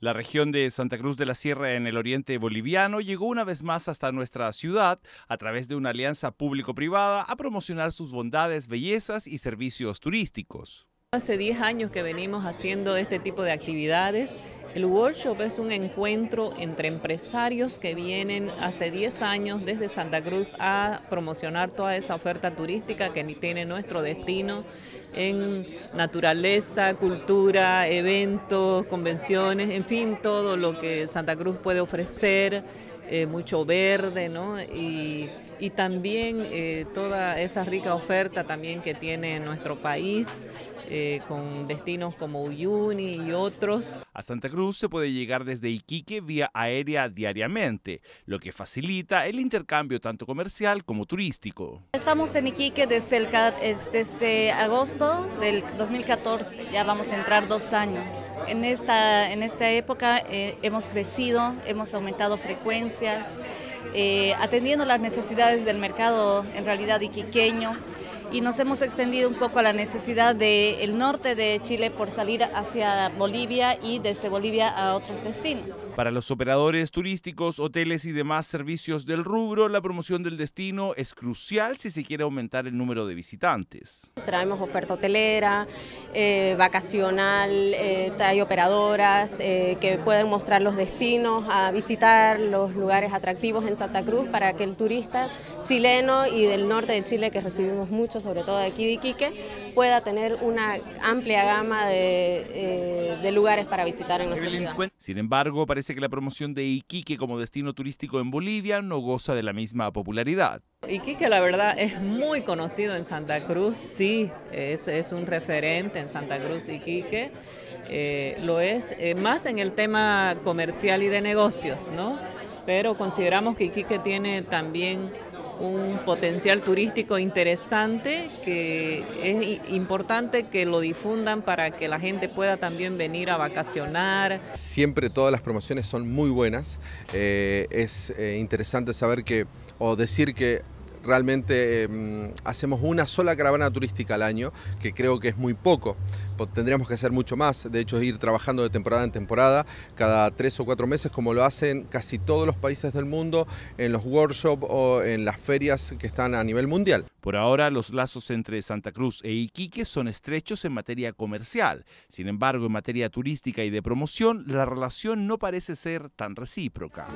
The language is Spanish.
La región de Santa Cruz de la Sierra en el oriente boliviano llegó una vez más hasta nuestra ciudad a través de una alianza público-privada a promocionar sus bondades, bellezas y servicios turísticos. Hace 10 años que venimos haciendo este tipo de actividades el workshop es un encuentro entre empresarios que vienen hace 10 años desde Santa Cruz a promocionar toda esa oferta turística que tiene nuestro destino en naturaleza, cultura, eventos, convenciones, en fin, todo lo que Santa Cruz puede ofrecer eh, mucho verde, ¿no? Y, también eh, toda esa rica oferta también que tiene nuestro país eh, con destinos como Uyuni y otros. A Santa Cruz se puede llegar desde Iquique vía aérea diariamente, lo que facilita el intercambio tanto comercial como turístico. Estamos en Iquique desde, el, desde agosto del 2014, ya vamos a entrar dos años. En esta, esta época eh, hemos crecido, hemos aumentado frecuencias, eh, atendiendo las necesidades del mercado en realidad iquiqueño y nos hemos extendido un poco a la necesidad del norte de Chile por salir hacia Bolivia y desde Bolivia a otros destinos. Para los operadores turísticos, hoteles y demás servicios del rubro, la promoción del destino es crucial si se quiere aumentar el número de visitantes. Traemos oferta hotelera, eh, vacacional, eh, trae operadoras eh, que pueden mostrar los destinos a visitar, los lugares atractivos en Santa Cruz para que el turista chileno y del norte de Chile que recibimos mucho sobre todo aquí de Iquique, pueda tener una amplia gama de, eh, lugares para visitar en nuestra ciudad. Sin embargo, parece que la promoción de Iquique como destino turístico en Bolivia no goza de la misma popularidad. Iquique la verdad es muy conocido en Santa Cruz, sí, es, un referente en Santa Cruz, Iquique, eh, lo es eh, más en el tema comercial y de negocios, ¿no? Pero consideramos que Iquique tiene también un potencial turístico interesante que es importante que lo difundan para que la gente pueda también venir a vacacionar. Siempre todas las promociones son muy buenas. Eh, es eh, interesante saber que o decir que realmente em, hacemos una sola caravana turística al año, que creo que es muy poco tendríamos que hacer mucho más, de hecho ir trabajando de temporada en temporada, cada tres o cuatro meses, como lo hacen casi todos los países del mundo, en los workshops o en las ferias que están a nivel mundial. Por ahora, los lazos entre Santa Cruz e Iquique son estrechos en materia comercial. Sin embargo, en materia turística y de promoción, la relación no parece ser tan recíproca.